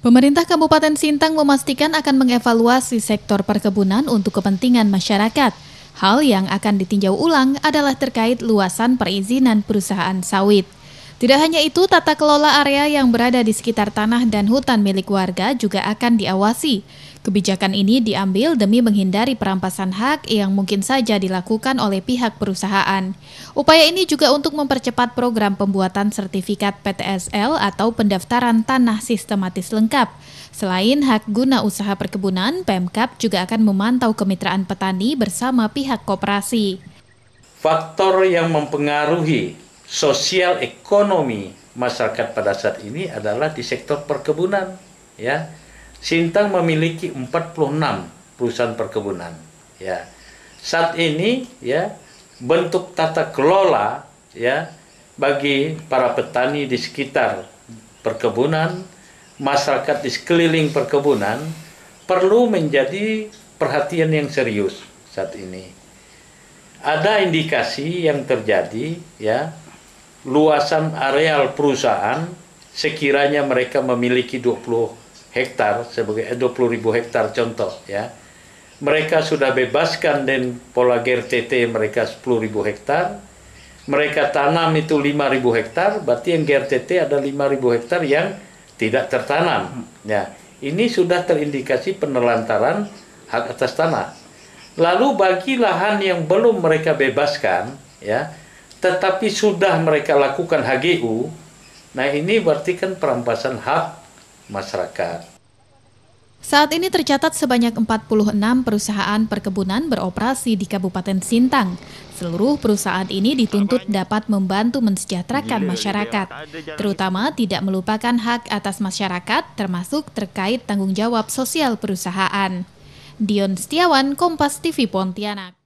Pemerintah Kabupaten Sintang memastikan akan mengevaluasi sektor perkebunan untuk kepentingan masyarakat. Hal yang akan ditinjau ulang adalah terkait luasan perizinan perusahaan sawit. Tidak hanya itu, tata kelola area yang berada di sekitar tanah dan hutan milik warga juga akan diawasi. Kebijakan ini diambil demi menghindari perampasan hak yang mungkin saja dilakukan oleh pihak perusahaan. Upaya ini juga untuk mempercepat program pembuatan sertifikat PTSL atau pendaftaran tanah sistematis lengkap. Selain hak guna usaha perkebunan, Pemkap juga akan memantau kemitraan petani bersama pihak koperasi. Faktor yang mempengaruhi sosial ekonomi masyarakat pada saat ini adalah di sektor perkebunan ya Sintang memiliki 46 perusahaan perkebunan ya saat ini ya bentuk tata kelola ya bagi para petani di sekitar perkebunan masyarakat di sekeliling perkebunan perlu menjadi perhatian yang serius saat ini ada indikasi yang terjadi ya luasan areal perusahaan sekiranya mereka memiliki 20 hektar sebagai eh, 20 ribu hektar contoh ya mereka sudah bebaskan dan pola GRTT mereka ribu hektar. Mereka tanam itu ribu hektar, berarti yang GRTT ada ribu hektar yang tidak tertanam. Ya, ini sudah terindikasi penelantaran hak atas tanah. Lalu bagi lahan yang belum mereka bebaskan, ya, tetapi sudah mereka lakukan HGU, nah ini berarti kan perampasan hak masyarakat. Saat ini tercatat sebanyak 46 perusahaan perkebunan beroperasi di Kabupaten Sintang. Seluruh perusahaan ini dituntut dapat membantu mensejahterakan masyarakat, terutama tidak melupakan hak atas masyarakat termasuk terkait tanggung jawab sosial perusahaan. Dion Setiawan, Kompas TV Pontianak.